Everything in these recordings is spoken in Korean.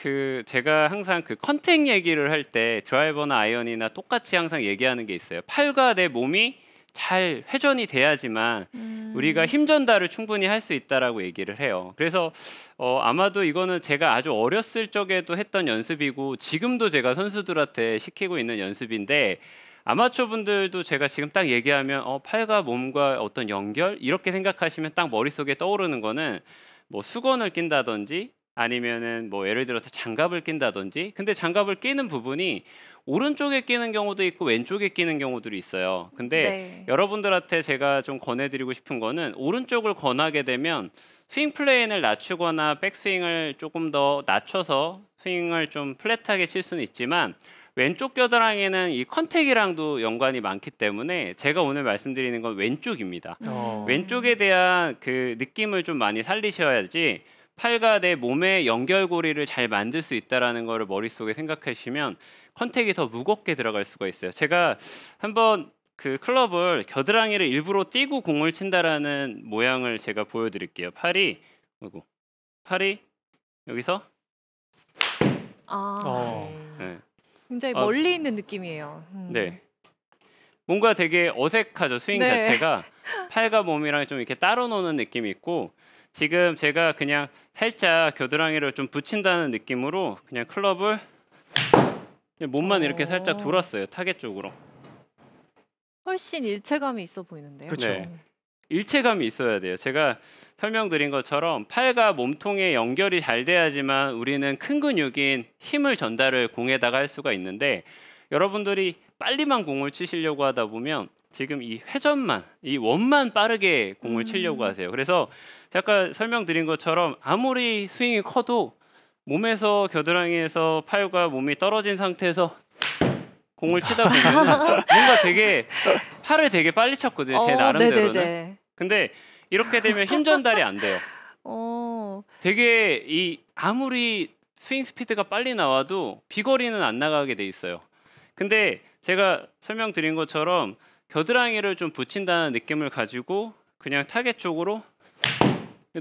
그 제가 항상 그 컨택 얘기를 할 때 드라이버나 아이언이나 똑같이 항상 얘기하는 게 있어요. 팔과 내 몸이 잘 회전이 돼야지만 음. 우리가 힘 전달을 충분히 할 수 있다라고 얘기를 해요. 그래서 어, 아마도 이거는 제가 아주 어렸을 적에도 했던 연습이고 지금도 제가 선수들한테 시키고 있는 연습인데 아마추어 분들도 제가 지금 딱 얘기하면 어, 팔과 몸과 어떤 연결 이렇게 생각하시면 딱 머릿속에 떠오르는 거는 뭐 수건을 낀다든지 아니면은 뭐 예를 들어서 장갑을 낀다든지 근데 장갑을 끼는 부분이 오른쪽에 끼는 경우도 있고 왼쪽에 끼는 경우들이 있어요. 근데 네. 여러분들한테 제가 좀 권해드리고 싶은 거는 오른쪽을 권하게 되면 스윙 플레인을 낮추거나 백스윙을 조금 더 낮춰서 스윙을 좀 플랫하게 칠 수는 있지만 왼쪽 겨드랑이는 이 컨택이랑도 연관이 많기 때문에 제가 오늘 말씀드리는 건 왼쪽입니다. 어. 왼쪽에 대한 그 느낌을 좀 많이 살리셔야지 팔과 내 몸의 연결고리를 잘 만들 수 있다라는 거를 머릿속에 생각하시면 컨택이 더 무겁게 들어갈 수가 있어요. 제가 한번 그 클럽을 겨드랑이를 일부러 띄고 공을 친다라는 모양을 제가 보여드릴게요. 팔이 아이고, 팔이 여기서 아 어. 네. 네. 굉장히 어. 멀리 있는 느낌이에요. 음. 네. 뭔가 되게 어색하죠 스윙 네. 자체가 팔과 몸이랑 좀 이렇게 따로 노는 느낌이 있고 지금 제가 그냥 살짝 겨드랑이를 좀 붙인다는 느낌으로 그냥 클럽을 그냥 몸만 이렇게 살짝 어. 돌았어요. 타겟 쪽으로. 훨씬 일체감이 있어 보이는데요. 그렇 네. 일체감이 있어야 돼요. 제가 설명드린 것처럼 팔과 몸통의 연결이 잘 돼야지만 우리는 큰 근육인 힘을 전달을 공에다가 할 수가 있는데 여러분들이 빨리만 공을 치시려고 하다 보면 지금 이 회전만, 이 원만 빠르게 공을 음. 치려고 하세요. 그래서 잠깐 설명드린 것처럼 아무리 스윙이 커도 몸에서 겨드랑이에서 팔과 몸이 떨어진 상태에서 공을 치다 보면 뭔가 되게 팔을 되게 빨리 쳤거든요. 제 어, 나름대로는. 네네네. 근데 이렇게 되면 힘 전달이 안 돼요. 어. 되게 이 아무리 스윙 스피드가 빨리 나와도 비거리는 안 나가게 돼 있어요. 근데 제가 설명드린 것처럼 겨드랑이를 좀 붙인다는 느낌을 가지고 그냥 타겟 쪽으로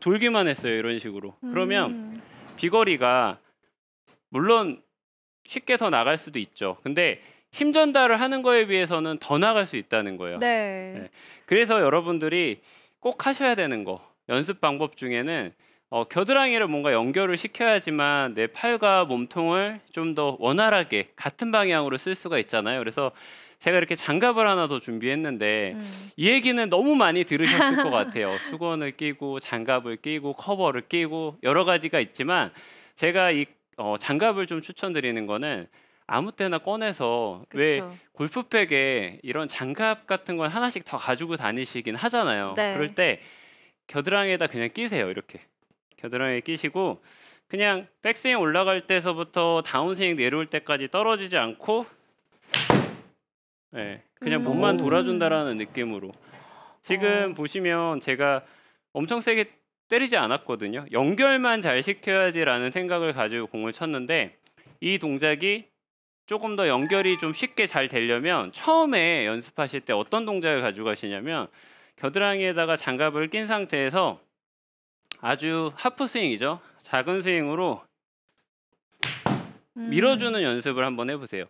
돌기만 했어요 이런 식으로 음. 그러면 비거리가 물론 쉽게 더 나갈 수도 있죠 근데 힘 전달을 하는 거에 비해서는 더 나갈 수 있다는 거예요 네. 네. 그래서 여러분들이 꼭 하셔야 되는 거 연습 방법 중에는 어, 겨드랑이를 뭔가 연결을 시켜야지만 내 팔과 몸통을 좀 더 원활하게 같은 방향으로 쓸 수가 있잖아요 그래서 제가 이렇게 장갑을 하나 더 준비했는데 음. 이 얘기는 너무 많이 들으셨을 것 같아요. 수건을 끼고 장갑을 끼고 커버를 끼고 여러 가지가 있지만 제가 이 어, 장갑을 좀 추천드리는 거는 아무 때나 꺼내서 그쵸. 왜 골프백에 이런 장갑 같은 건 하나씩 더 가지고 다니시긴 하잖아요. 네. 그럴 때 겨드랑이에다 그냥 끼세요. 이렇게 겨드랑이에 끼시고 그냥 백스윙 올라갈 때서부터 다운스윙 내려올 때까지 떨어지지 않고 네, 그냥 음. 몸만 돌아준다라는 느낌으로. 지금 어. 보시면 제가 엄청 세게 때리지 않았거든요. 연결만 잘 시켜야지라는 생각을 가지고 공을 쳤는데 이 동작이 조금 더 연결이 좀 쉽게 잘 되려면 처음에 연습하실 때 어떤 동작을 가져가시냐면 겨드랑이에다가 장갑을 낀 상태에서 아주 하프 스윙이죠. 작은 스윙으로 음. 밀어주는 연습을 한번 해보세요.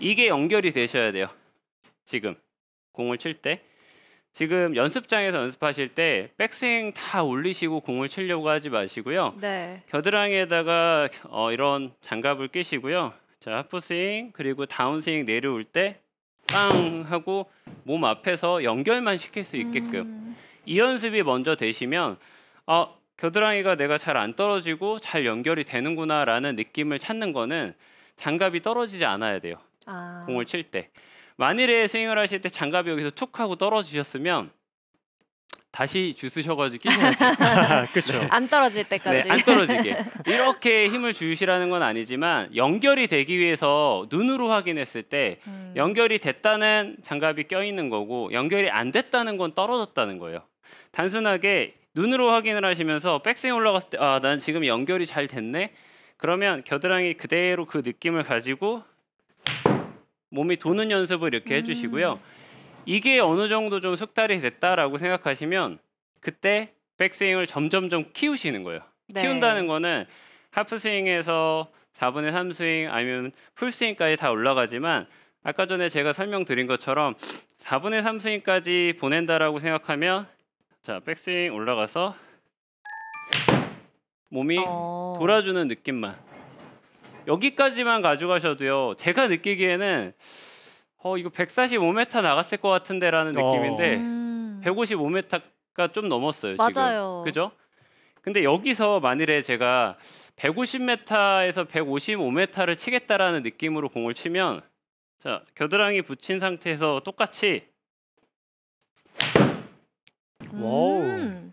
이게 연결이 되셔야 돼요. 지금 공을 칠 때 지금 연습장에서 연습하실 때 백스윙 다 올리시고 공을 치려고 하지 마시고요. 네. 겨드랑이에다가 어, 이런 장갑을 끼시고요. 자 하프스윙 그리고 다운스윙 내려올 때 빵 하고 몸 앞에서 연결만 시킬 수 있게끔 음. 이 연습이 먼저 되시면 어, 겨드랑이가 내가 잘 안 떨어지고 잘 연결이 되는구나라는 느낌을 찾는 거는 장갑이 떨어지지 않아야 돼요. 아. 공을 칠 때. 만일에 스윙을 하실 때 장갑이 여기서 툭 하고 떨어지셨으면 다시 주스셔가지고 끼고 그렇죠. 안 떨어질 때까지. 네, 안 떨어지게. 이렇게 힘을 주시라는 건 아니지만 연결이 되기 위해서 눈으로 확인했을 때 음. 연결이 됐다는 장갑이 껴 있는 거고 연결이 안 됐다는 건 떨어졌다는 거예요. 단순하게 눈으로 확인을 하시면서 백스윙 올라갔을 때아난 지금 연결이 잘 됐네. 그러면 겨드랑이 그대로 그 느낌을 가지고 몸이 도는 연습을 이렇게 음. 해주시고요. 이게 어느 정도 좀 숙달이 됐다라고 생각하시면 그때 백스윙을 점점점 키우시는 거예요. 네. 키운다는 거는 하프스윙에서 4분의 3스윙 아니면 풀스윙까지 다 올라가지만 아까 전에 제가 설명드린 것처럼 4분의 3스윙까지 보낸다라고 생각하면 자 백스윙 올라가서 몸이 어... 돌아주는 느낌만 여기까지만 가져가셔도요. 제가 느끼기에는 어 이거 145m 나갔을 것 같은데라는 어. 느낌인데 음. 155m가 좀 넘었어요 맞아요. 지금. 그죠? 근데 여기서 만일에 제가 150m에서 155m를 치겠다라는 느낌으로 공을 치면 자 겨드랑이 붙인 상태에서 똑같이 음.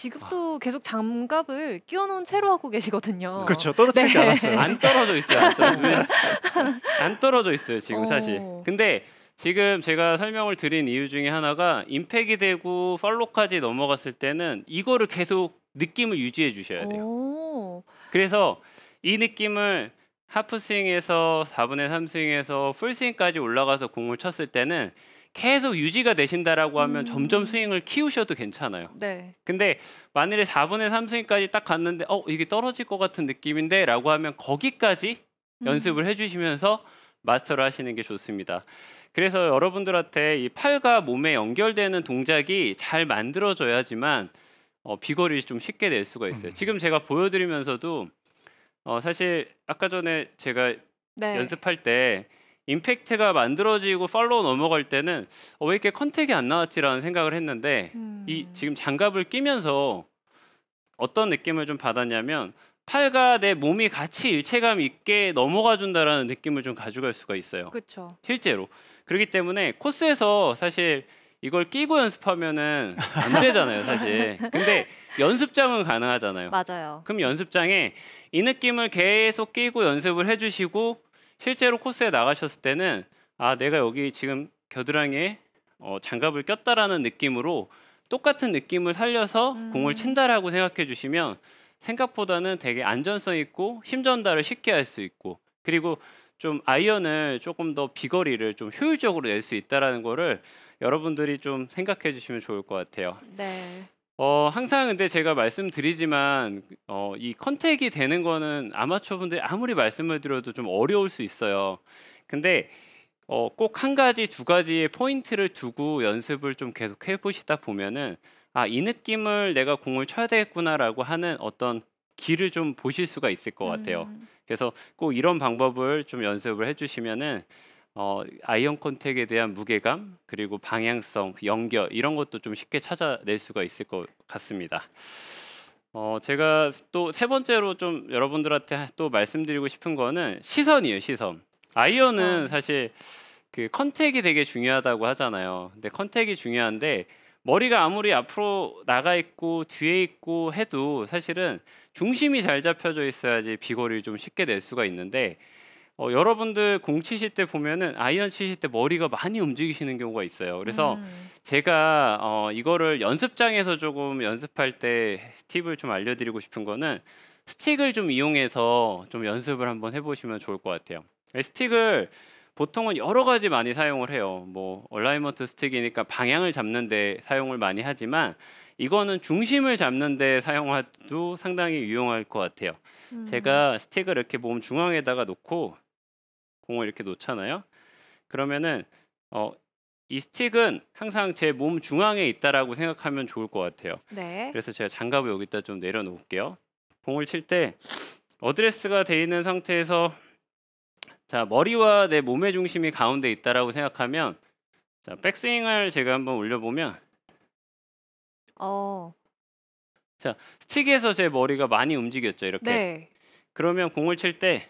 지금도 계속 장갑을 끼워놓은 채로 하고 계시거든요. 그렇죠. 떨어뜨리지 네. 않았어요. 안 떨어져 있어요. 안 떨어져, 안 떨어져 있어요. 지금 어. 사실. 어. 근데 지금 제가 설명을 드린 이유 중에 하나가 임팩이 되고 팔로까지 넘어갔을 때는 이거를 계속 느낌을 유지해 주셔야 돼요. 오. 그래서 이 느낌을 하프 스윙에서 4분의 3 스윙에서 풀 스윙까지 올라가서 공을 쳤을 때는 계속 유지가 되신다라고 하면 음. 점점 스윙을 키우셔도 괜찮아요. 네. 근데 만일에 4분의 3스윙까지 딱 갔는데 어 이게 떨어질 것 같은 느낌인데라고 하면 거기까지 음. 연습을 해주시면서 마스터를 하시는 게 좋습니다. 그래서 여러분들한테 이 팔과 몸에 연결되는 동작이 잘 만들어져야지만 어, 비거리를 좀 쉽게 낼 수가 있어요. 음. 지금 제가 보여드리면서도 어, 사실 아까 전에 제가 네. 연습할 때 임팩트가 만들어지고 팔로우 넘어갈 때는 어, 왜 이렇게 컨택이 안 나왔지라는 생각을 했는데 음. 이 지금 장갑을 끼면서 어떤 느낌을 좀 받았냐면 팔과 내 몸이 같이 일체감 있게 넘어가 준다라는 느낌을 좀 가져갈 수가 있어요. 그렇죠. 실제로. 그렇기 때문에 코스에서 사실 이걸 끼고 연습하면은 안 되잖아요, 사실. 근데 연습장은 가능하잖아요. 맞아요. 그럼 연습장에 이 느낌을 계속 끼고 연습을 해주시고 실제로 코스에 나가셨을 때는 아 내가 여기 지금 겨드랑이에 어, 장갑을 꼈다라는 느낌으로 똑같은 느낌을 살려서 음. 공을 친다라고 생각해 주시면 생각보다는 되게 안전성 있고 힘 전달을 쉽게 할 수 있고 그리고 좀 아이언을 조금 더 비거리를 좀 효율적으로 낼 수 있다라는 거를 여러분들이 좀 생각해 주시면 좋을 것 같아요. 네. 어, 항상 근데 제가 말씀드리지만 어, 이 컨택이 되는 거는 아마추어분들이 아무리 말씀을 드려도 좀 어려울 수 있어요. 근데 어, 꼭 한 가지 두 가지의 포인트를 두고 연습을 좀 계속 해보시다 보면은 아 이 느낌을 내가 공을 쳐야 되겠구나라고 하는 어떤 길을 좀 보실 수가 있을 것 같아요. 음. 그래서 꼭 이런 방법을 좀 연습을 해주시면은 어, 아이언 컨택에 대한 무게감 그리고 방향성, 연결 이런 것도 좀 쉽게 찾아낼 수가 있을 것 같습니다. 어, 제가 또 세 번째로 좀 여러분들한테 또 말씀드리고 싶은 거는 시선이에요, 시선. 아이언은 시선. 사실 그 컨택이 되게 중요하다고 하잖아요. 근데 컨택이 중요한데 머리가 아무리 앞으로 나가 있고 뒤에 있고 해도 사실은 중심이 잘 잡혀져 있어야지 비거리를 좀 쉽게 낼 수가 있는데 어, 여러분들 공 치실 때 보면은 아이언 치실 때 머리가 많이 움직이시는 경우가 있어요. 그래서 음. 제가 어, 이거를 연습장에서 조금 연습할 때 팁을 좀 알려드리고 싶은 거는 스틱을 좀 이용해서 좀 연습을 한번 해보시면 좋을 것 같아요. 스틱을 보통은 여러 가지 많이 사용을 해요. 뭐 얼라이먼트 스틱이니까 방향을 잡는데 사용을 많이 하지만 이거는 중심을 잡는데 사용해도 상당히 유용할 것 같아요. 음. 제가 스틱을 이렇게 몸 중앙에다가 놓고 공을 이렇게 놓잖아요. 그러면은 어, 이 스틱은 항상 제 몸 중앙에 있다라고 생각하면 좋을 것 같아요. 네. 그래서 제가 장갑을 여기다 좀 내려놓을게요. 공을 칠 때 어드레스가 돼 있는 상태에서 자 머리와 내 몸의 중심이 가운데 있다라고 생각하면 자 백스윙을 제가 한번 올려보면 어. 자 스틱에서 제 머리가 많이 움직였죠 이렇게. 네. 그러면 공을 칠때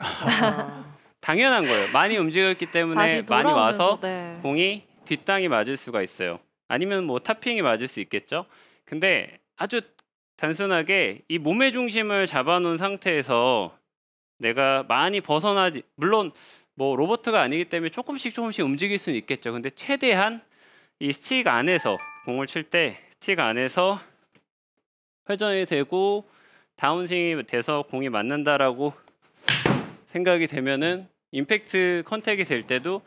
아. 당연한 거예요. 많이 움직였기 때문에 많이 와서 네. 공이 뒷땅이 맞을 수가 있어요. 아니면 뭐 탑핑이 맞을 수 있겠죠. 근데 아주 단순하게 이 몸의 중심을 잡아놓은 상태에서 내가 많이 벗어나지 물론 뭐 로버트가 아니기 때문에 조금씩 조금씩 움직일 수는 있겠죠. 근데 최대한 이 스틱 안에서 공을 칠 때 스틱 안에서 회전이 되고 다운스윙이 돼서 공이 맞는다라고 생각이 되면은 임팩트 컨택이 될 때도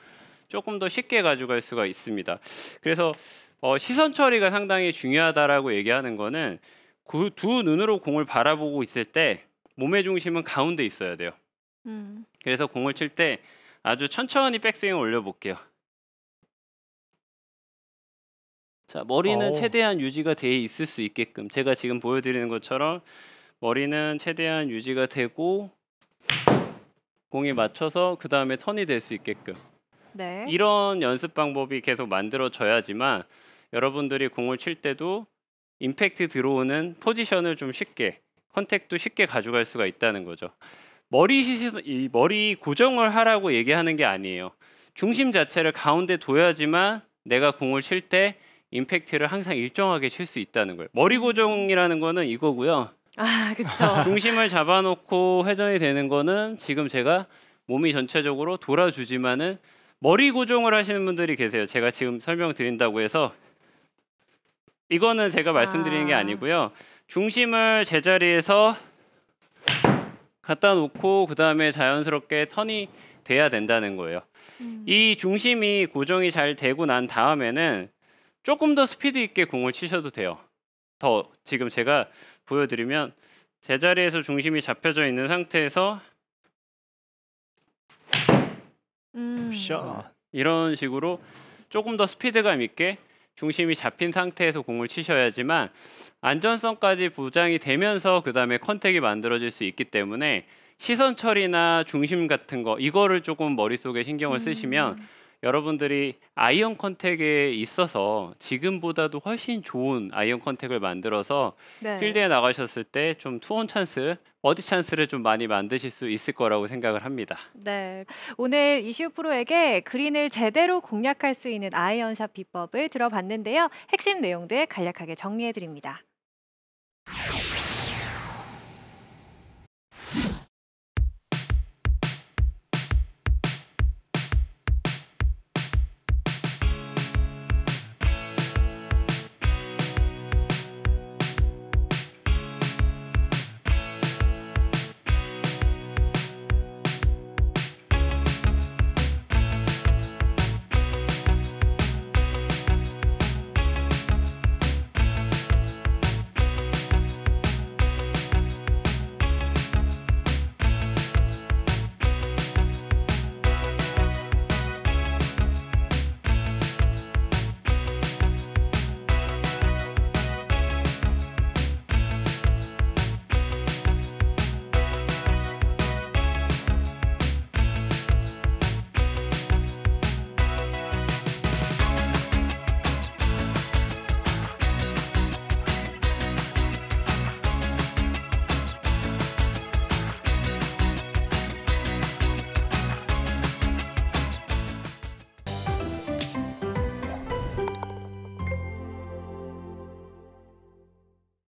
조금 더 쉽게 가져갈 수가 있습니다. 그래서 어, 시선 처리가 상당히 중요하다라고 얘기하는 거는 그두 눈으로 공을 바라보고 있을 때 몸의 중심은 가운데 있어야 돼요. 음. 그래서 공을 칠 때 아주 천천히 백스윙을 올려볼게요. 자 머리는 오. 어. 최대한 유지가 돼 있을 수 있게끔 제가 지금 보여드리는 것처럼 머리는 최대한 유지가 되고 공에 맞춰서 그 다음에 턴이 될 수 있게끔 네. 이런 연습 방법이 계속 만들어져야지만 여러분들이 공을 칠 때도 임팩트 들어오는 포지션을 좀 쉽게 컨택도 쉽게 가져갈 수가 있다는 거죠. 머리 시이 머리 고정을 하라고 얘기하는 게 아니에요. 중심 자체를 가운데 둬야지만 내가 공을 칠 때 임팩트를 항상 일정하게 칠 수 있다는 거예요. 머리 고정이라는 거는 이거고요. 아, 그렇죠. 중심을 잡아놓고 회전이 되는 거는 지금 제가 몸이 전체적으로 돌아주지만은 머리 고정을 하시는 분들이 계세요. 제가 지금 설명드린다고 해서 이거는 제가 말씀드리는 아. 게 아니고요. 중심을 제자리에서 갖다 놓고 그 다음에 자연스럽게 턴이 돼야 된다는 거예요. 음. 이 중심이 고정이 잘 되고 난 다음에는 조금 더 스피드 있게 공을 치셔도 돼요. 더 지금 제가 보여드리면 제자리에서 중심이 잡혀져 있는 상태에서 음. 이런 식으로 조금 더 스피드감 있게 중심이 잡힌 상태에서 공을 치셔야지만 안전성까지 보장이 되면서 그 다음에 컨택이 만들어질 수 있기 때문에 시선 처리나 중심 같은 거 이거를 조금 머릿속에 신경을 쓰시면 음. 여러분들이 아이언 컨택에 있어서 지금보다도 훨씬 좋은 아이언 컨택을 만들어서 네. 필드에 나가셨을 때 좀 투혼 찬스 어디 찬스를 좀 많이 만드실 수 있을 거라고 생각을 합니다. 네. 오늘 이슈 프로에게 그린을 제대로 공략할 수 있는 아이언샷 비법을 들어봤는데요. 핵심 내용들 간략하게 정리해 드립니다.